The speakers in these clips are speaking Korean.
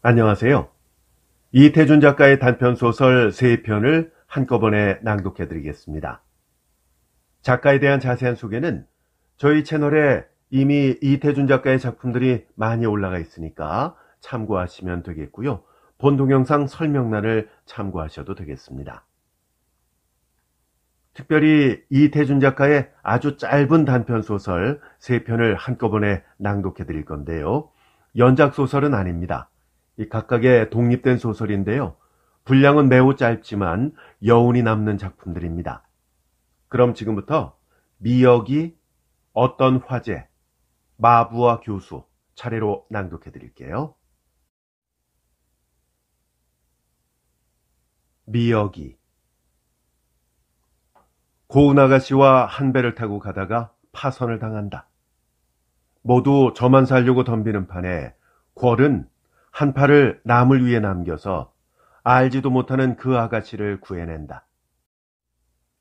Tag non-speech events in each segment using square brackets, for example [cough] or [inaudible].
안녕하세요. 이태준 작가의 단편소설 3편을 한꺼번에 낭독해 드리겠습니다. 작가에 대한 자세한 소개는 저희 채널에 이미 이태준 작가의 작품들이 많이 올라가 있으니까 참고하시면 되겠고요. 본 동영상 설명란을 참고하셔도 되겠습니다. 특별히 이태준 작가의 아주 짧은 단편소설 3편을 한꺼번에 낭독해 드릴 건데요. 연작소설은 아닙니다. 이 각각의 독립된 소설인데요. 분량은 매우 짧지만 여운이 남는 작품들입니다. 그럼 지금부터 미역이 어떤 화제, 마부와 교수 차례로 낭독해 드릴게요. 미역이 고운 아가씨와 한 배를 타고 가다가 파선을 당한다. 모두 저만 살려고 덤비는 판에 궐은 한 팔을 남을 위에 남겨서 알지도 못하는 그 아가씨를 구해낸다.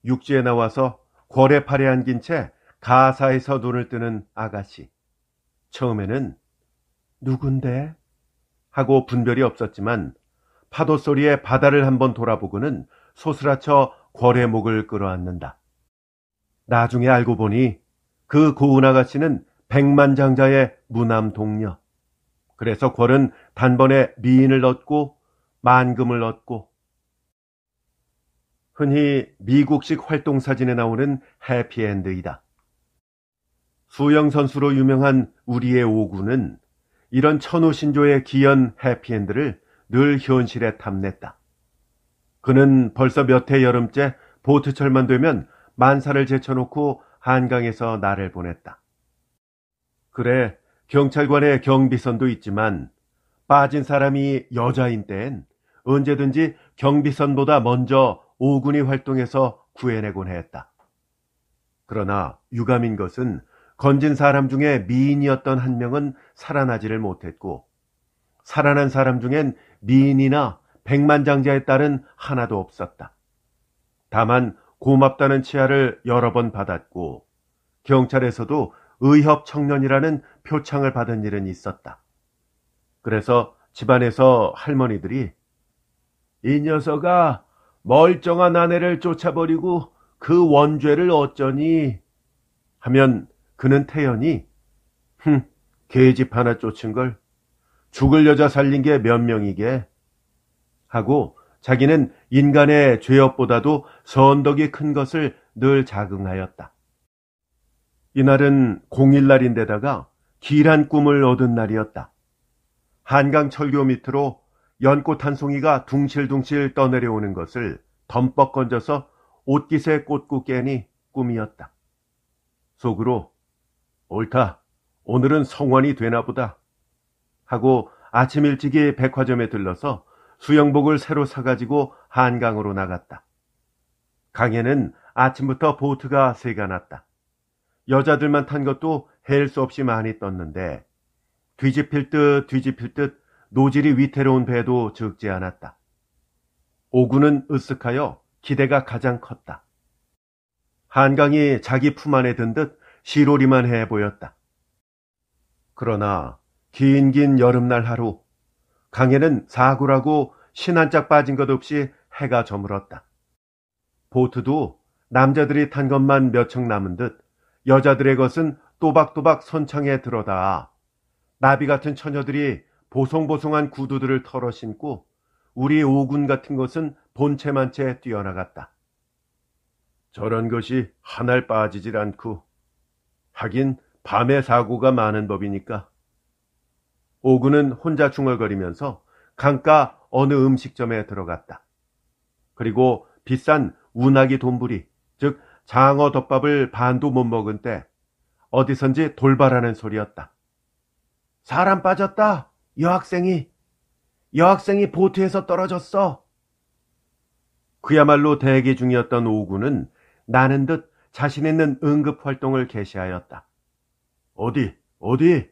육지에 나와서 궐의 팔에 안긴 채 가사에서 눈을 뜨는 아가씨. 처음에는 누군데? 하고 분별이 없었지만 파도 소리에 바다를 한번 돌아보고는 소스라쳐 궐의 목을 끌어안는다. 나중에 알고 보니 그 고운 아가씨는 백만장자의 무남 동녀. 그래서 궐은 단번에 미인을 얻고 만금을 얻고 흔히 미국식 활동 사진에 나오는 해피엔드이다. 수영 선수로 유명한 우리의 오구는 이런 천호신조의 기연 해피엔드를 늘 현실에 탐냈다. 그는 벌써 몇 해 여름째 보트철만 되면 만사를 제쳐놓고 한강에서 나를 보냈다. 그래 경찰관의 경비선도 있지만 빠진 사람이 여자인 땐 언제든지 경비선보다 먼저 오군이 활동해서 구해내곤 했다. 그러나 유감인 것은 건진 사람 중에 미인이었던 한 명은 살아나지를 못했고 살아난 사람 중엔 미인이나 백만장자에 따른 하나도 없었다. 다만 고맙다는 치아를 여러 번 받았고 경찰에서도 의협 청년이라는 표창을 받은 일은 있었다. 그래서 집안에서 할머니들이 이 녀석아 멀쩡한 아내를 쫓아버리고 그 원죄를 어쩌니 하면 그는 태연이 흥 계집 하나 쫓은 걸 죽을 여자 살린 게 몇 명이게 하고 자기는 인간의 죄업보다도 선덕이 큰 것을 늘 자긍하였다. 이날은 공일날인데다가 길한 꿈을 얻은 날이었다. 한강 철교 밑으로 연꽃 한 송이가 둥실둥실 떠내려오는 것을 덤뻑 건져서 옷깃에 꽂고 깨니 꿈이었다. 속으로 옳다. 오늘은 성원이 되나 보다. 하고 아침 일찍이 백화점에 들러서 수영복을 새로 사가지고 한강으로 나갔다. 강에는 아침부터 보트가 새가 났다. 여자들만 탄 것도 헬 수 없이 많이 떴는데 뒤집힐 듯 뒤집힐 듯 노질이 위태로운 배도 적지 않았다. 오군은 으쓱하여 기대가 가장 컸다. 한강이 자기 품 안에 든 듯 시로리만 해 보였다. 그러나 긴 긴 여름날 하루 강에는 사구라고 신한짝 빠진 것 없이 해가 저물었다. 보트도 남자들이 탄 것만 몇 척 남은 듯 여자들의 것은 또박또박 선창에 들어다 나비 같은 처녀들이 보송보송한 구두들을 털어 신고 우리 오군 같은 것은 본체만 채 뛰어나갔다. 저런 것이 한 알 빠지질 않고 하긴 밤에 사고가 많은 법이니까. 오군은 혼자 중얼거리면서 강가 어느 음식점에 들어갔다. 그리고 비싼 운하기 돈부리, 즉 장어 덮밥을 반도 못 먹은 때 어디선지 돌발하는 소리였다. 사람 빠졌다. 여학생이. 여학생이 보트에서 떨어졌어. 그야말로 대기 중이었던 오구는 나는 듯 자신 있는 응급 활동을 개시하였다. 어디? 어디?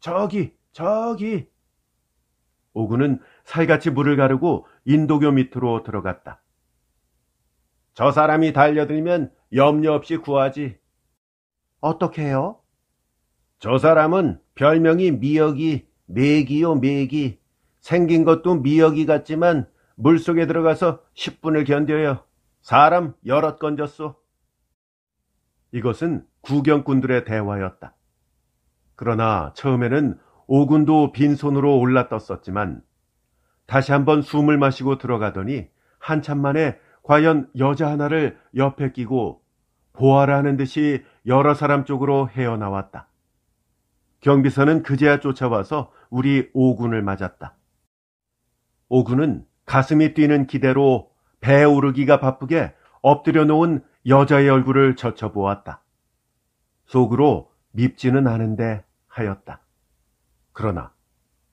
저기, 저기. 오구는 살같이 물을 가르고 인도교 밑으로 들어갔다. 저 사람이 달려들면 염려 없이 구하지. 어떻게요? 해저 사람은 별명이 미역이, 메기요 메기. 생긴 것도 미역이 같지만 물속에 들어가서 10분을 견뎌요. 사람 여럿 건졌소. 이것은 구경꾼들의 대화였다. 그러나 처음에는 오군도 빈손으로 올라떴었지만 다시 한번 숨을 마시고 들어가더니 한참 만에 과연 여자 하나를 옆에 끼고 보아라 하는 듯이 여러 사람 쪽으로 헤어나왔다. 경비선은 그제야 쫓아와서 우리 오군을 맞았다. 오군은 가슴이 뛰는 기대로 배 오르기가 바쁘게 엎드려 놓은 여자의 얼굴을 젖혀보았다. 속으로 밉지는 않은데 하였다. 그러나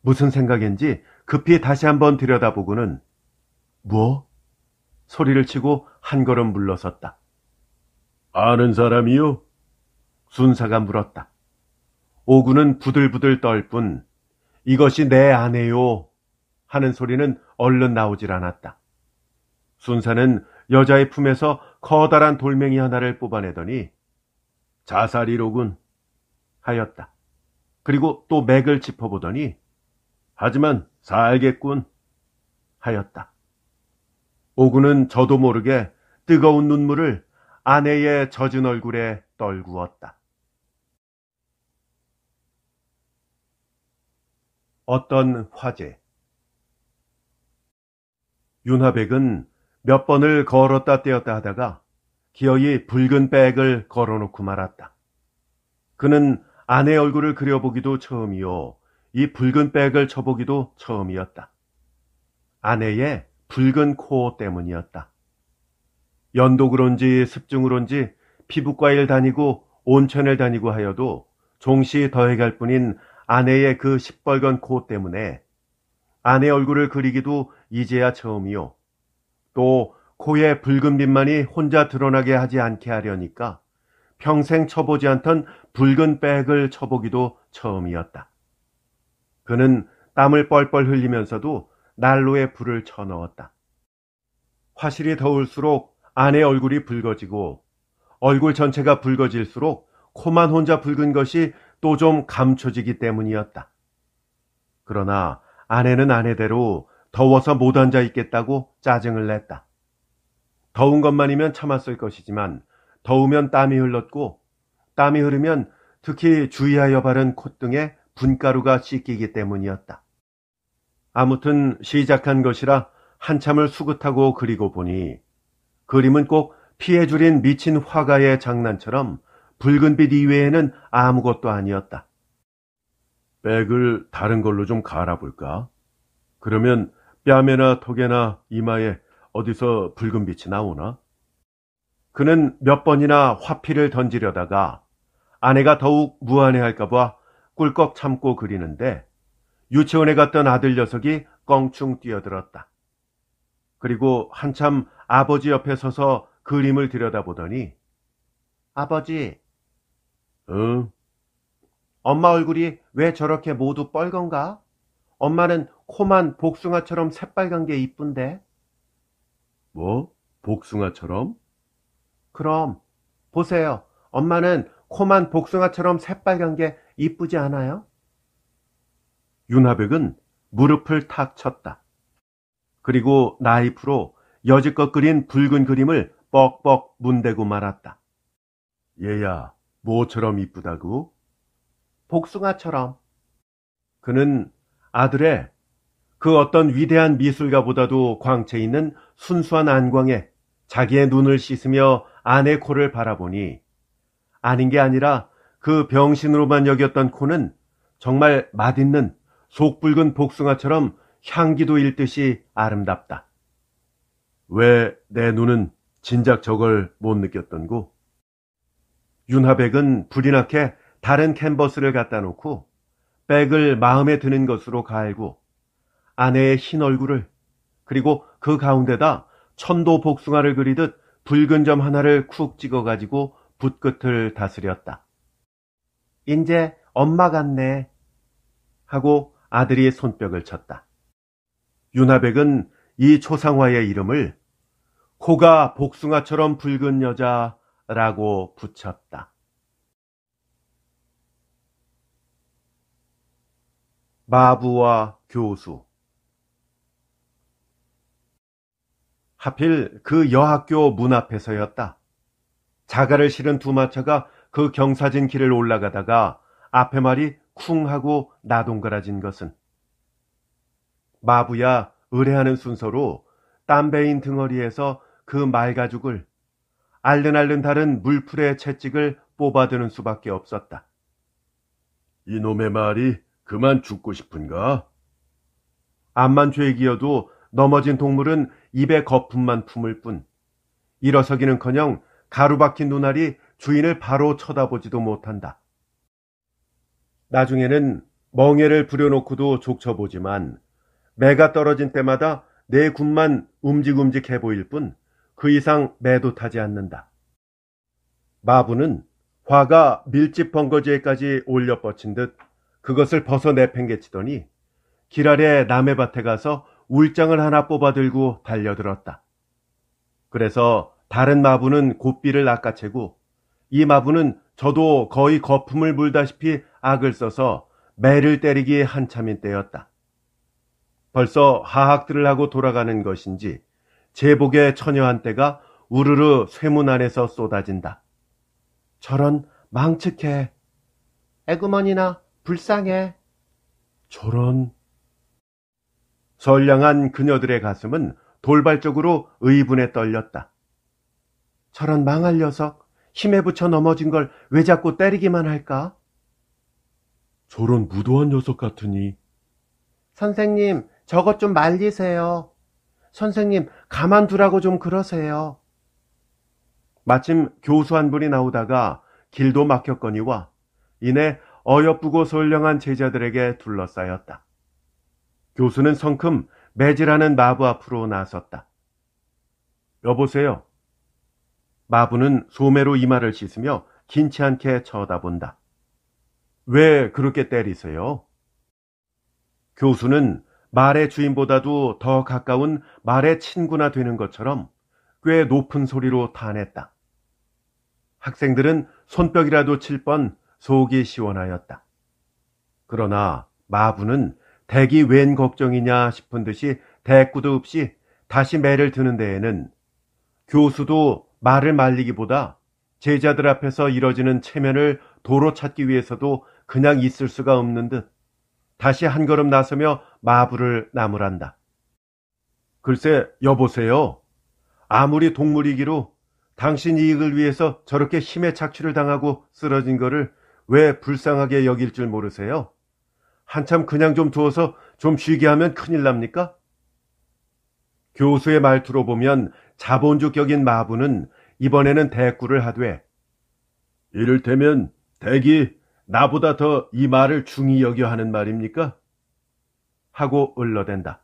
무슨 생각인지 급히 다시 한번 들여다보고는 뭐? 소리를 치고 한 걸음 물러섰다. 아는 사람이요? 순사가 물었다. 오구는 부들부들 떨뿐 이것이 내 아내요 하는 소리는 얼른 나오질 않았다. 순사는 여자의 품에서 커다란 돌멩이 하나를 뽑아내더니 자살이로군 하였다. 그리고 또 맥을 짚어보더니 하지만 살겠군 하였다. 오구는 저도 모르게 뜨거운 눈물을 아내의 젖은 얼굴에 떨구었다. 어떤 화제 윤하백은 몇 번을 걸었다 떼었다 하다가 기어이 붉은 백을 걸어놓고 말았다. 그는 아내 얼굴을 그려보기도 처음이요. 이 붉은 백을 쳐보기도 처음이었다. 아내의 붉은 코 때문이었다. 연도 그런지 습증 그런지 피부과일 다니고 온천을 다니고 하여도 종시 더해갈 뿐인 아내의 그 시뻘건 코 때문에 아내 얼굴을 그리기도 이제야 처음이요. 또 코에 붉은 빛만이 혼자 드러나게 하지 않게 하려니까 평생 쳐보지 않던 붉은 백을 쳐보기도 처음이었다. 그는 땀을 뻘뻘 흘리면서도 난로에 불을 쳐넣었다. 화실이 더울수록 아내 얼굴이 붉어지고 얼굴 전체가 붉어질수록 코만 혼자 붉은 것이 또 좀 감춰지기 때문이었다. 그러나 아내는 아내대로 더워서 못 앉아 있겠다고 짜증을 냈다. 더운 것만이면 참았을 것이지만 더우면 땀이 흘렀고 땀이 흐르면 특히 주의하여 바른 콧등에 분가루가 씻기기 때문이었다. 아무튼 시작한 것이라 한참을 수긋하고 그리고 보니 그림은 꼭 피해 줄인 미친 화가의 장난처럼 붉은빛 이외에는 아무것도 아니었다. 백을 다른 걸로 좀 갈아볼까? 그러면 뺨에나 턱에나 이마에 어디서 붉은 빛이 나오나? 그는 몇 번이나 화피를 던지려다가 아내가 더욱 무안해할까봐 꿀꺽 참고 그리는데 유치원에 갔던 아들 녀석이 껑충 뛰어들었다. 그리고 한참 아버지 옆에 서서 그림을 들여다보더니 아버지. 응. 엄마 얼굴이 왜 저렇게 모두 뻘건가? 엄마는 코만 복숭아처럼 새빨간 게 이쁜데. 뭐? 복숭아처럼? 그럼 보세요. 엄마는 코만 복숭아처럼 새빨간 게 이쁘지 않아요? 윤하백은 무릎을 탁 쳤다. 그리고 나이프로 여지껏 그린 붉은 그림을 뻑뻑 문대고 말았다. 얘야, 뭐처럼 이쁘다고? 복숭아처럼. 그는 아들의 그 어떤 위대한 미술가보다도 광채 있는 순수한 안광에 자기의 눈을 씻으며 아내 코를 바라보니 아닌 게 아니라 그 병신으로만 여겼던 코는 정말 맛있는 속붉은 복숭아처럼 향기도 일듯이 아름답다. 왜 내 눈은 진작 저걸 못 느꼈던고? 윤하백은 불이 나게 다른 캔버스를 갖다 놓고 백을 마음에 드는 것으로 갈고 아내의 흰 얼굴을 그리고 그 가운데다 천도 복숭아를 그리듯 붉은 점 하나를 쿡 찍어가지고 붓끝을 다스렸다. 인제 엄마 같네 하고 아들이 손뼉을 쳤다. 윤하백은 이 초상화의 이름을 코가 복숭아처럼 붉은 여자라고 붙였다. 마부와 교수 하필 그 여학교 문 앞에서였다. 자가를 실은 두 마차가 그 경사진 길을 올라가다가 앞에 말이 쿵 하고 나동그라진 것은 마부야 의뢰하는 순서로 땀배인 등어리에서 그 말가죽을 알른알른 다른 물풀의 채찍을 뽑아드는 수밖에 없었다. 이놈의 말이 그만 죽고 싶은가? 암만죄기여도 넘어진 동물은 입에 거품만 품을 뿐 일어서기는커녕 가루박힌 눈알이 주인을 바로 쳐다보지도 못한다. 나중에는 멍해를 부려놓고도 족쳐보지만 매가 떨어진 때마다 내 군만 움직움직해 보일 뿐 그 이상 매도 타지 않는다. 마부는 화가 밀집 벙거지에까지 올려 뻗친 듯 그것을 벗어 내팽개치더니 길 아래 남의 밭에 가서 울장을 하나 뽑아들고 달려들었다. 그래서 다른 마부는 곱비를 낚아채고 이 마부는 저도 거의 거품을 물다시피 악을 써서 매를 때리기 한참인 때였다. 벌써 하학들을 하고 돌아가는 것인지 제복의 처녀한 때가 우르르 쇠문 안에서 쏟아진다. 저런 망측해. 애구머니나 불쌍해. 저런. 선량한 그녀들의 가슴은 돌발적으로 의분에 떨렸다. 저런 망할 녀석, 힘에 부쳐 넘어진 걸 왜 자꾸 때리기만 할까? 저런 무도한 녀석 같으니. 선생님, 저것 좀 말리세요. 선생님, 가만두라고 좀 그러세요. 마침 교수 한 분이 나오다가 길도 막혔거니와 이내 어여쁘고 솔령한 제자들에게 둘러싸였다. 교수는 성큼 매질하는 마부 앞으로 나섰다. 여보세요. 마부는 소매로 이마를 씻으며 긴치 않게 쳐다본다. 왜 그렇게 때리세요? 교수는 말의 주인보다도 더 가까운 말의 친구나 되는 것처럼 꽤 높은 소리로 탄했다. 학생들은 손뼉이라도 칠 뻔 속이 시원하였다. 그러나 마부는 대기 웬 걱정이냐 싶은 듯이 대꾸도 없이 다시 매를 드는 데에는 교수도 말을 말리기보다 제자들 앞에서 이뤄지는 체면을 도로 찾기 위해서도 그냥 있을 수가 없는 듯 다시 한 걸음 나서며 마부를 나무란다. 글쎄, 여보세요. 아무리 동물이기로 당신 이익을 위해서 저렇게 힘의 착취를 당하고 쓰러진 거를 왜 불쌍하게 여길 줄 모르세요? 한참 그냥 좀 두어서 좀 쉬게 하면 큰일 납니까? 교수의 말투로 보면 자본주격인 마부는 이번에는 대꾸를 하되 이를테면 대기 나보다 더 이 말을 중히 여겨 하는 말입니까? 하고 을러댄다.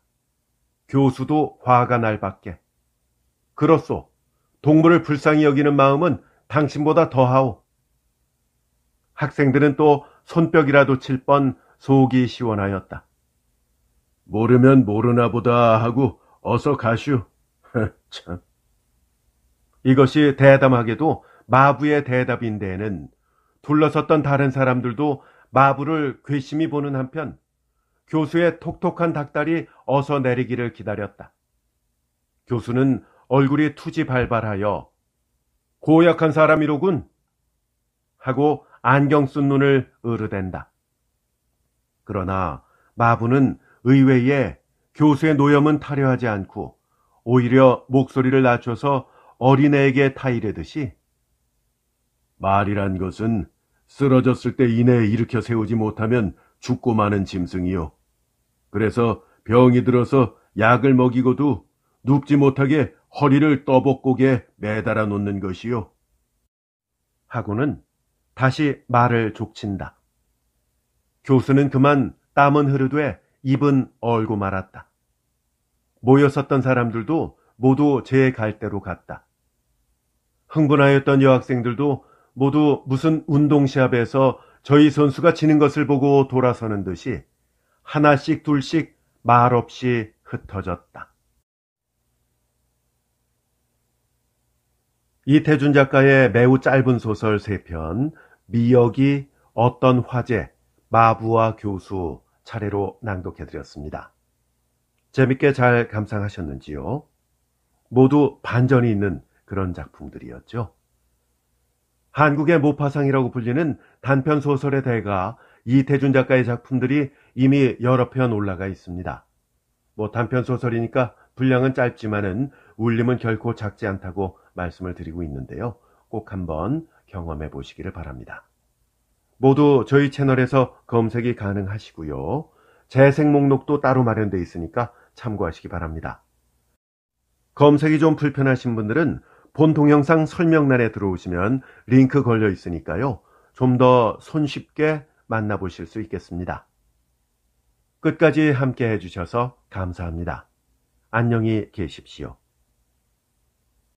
교수도 화가 날 밖에. 그렇소. 동물을 불쌍히 여기는 마음은 당신보다 더하오. 학생들은 또 손뼉이라도 칠 뻔 속이 시원하였다. 모르면 모르나 보다 하고 어서 가슈. [laughs] 참. 이것이 대담하게도 마부의 대답인 데에는 둘러섰던 다른 사람들도 마부를 괘씸히 보는 한편 교수의 톡톡한 닭다리 어서 내리기를 기다렸다. 교수는 얼굴이 투지발발하여 고약한 사람이로군 하고 안경 쓴 눈을 으르댄다. 그러나 마부는 의외의 교수의 노염은 타려하지 않고 오히려 목소리를 낮춰서 어린애에게 타이르듯이 말이란 것은 쓰러졌을 때 이내 일으켜 세우지 못하면 죽고 마는 짐승이요. 그래서 병이 들어서 약을 먹이고도 눕지 못하게 허리를 떠복고에 매달아 놓는 것이요. 하고는 다시 말을 족친다. 교수는 그만 땀은 흐르되 입은 얼고 말았다. 모였었던 사람들도 모두 제 갈대로 갔다. 흥분하였던 여학생들도 모두 무슨 운동시합에서 저희 선수가 지는 것을 보고 돌아서는 듯이 하나씩 둘씩 말없이 흩어졌다. 이태준 작가의 매우 짧은 소설 3편, 미역이, 어떤 화제, 마부와 교수, 차례로 낭독해드렸습니다. 재밌게 잘 감상하셨는지요? 모두 반전이 있는 그런 작품들이었죠. 한국의 모파상이라고 불리는 단편 소설의 대가 이태준 작가의 작품들이 이미 여러 편 올라가 있습니다. 뭐 단편 소설이니까 분량은 짧지만은 울림은 결코 작지 않다고 말씀을 드리고 있는데요. 꼭 한번 경험해 보시기를 바랍니다. 모두 저희 채널에서 검색이 가능하시고요. 재생 목록도 따로 마련되어 있으니까 참고하시기 바랍니다. 검색이 좀 불편하신 분들은 본 동영상 설명란에 들어오시면 링크 걸려 있으니까요. 좀 더 손쉽게 만나보실 수 있겠습니다. 끝까지 함께 해주셔서 감사합니다. 안녕히 계십시오.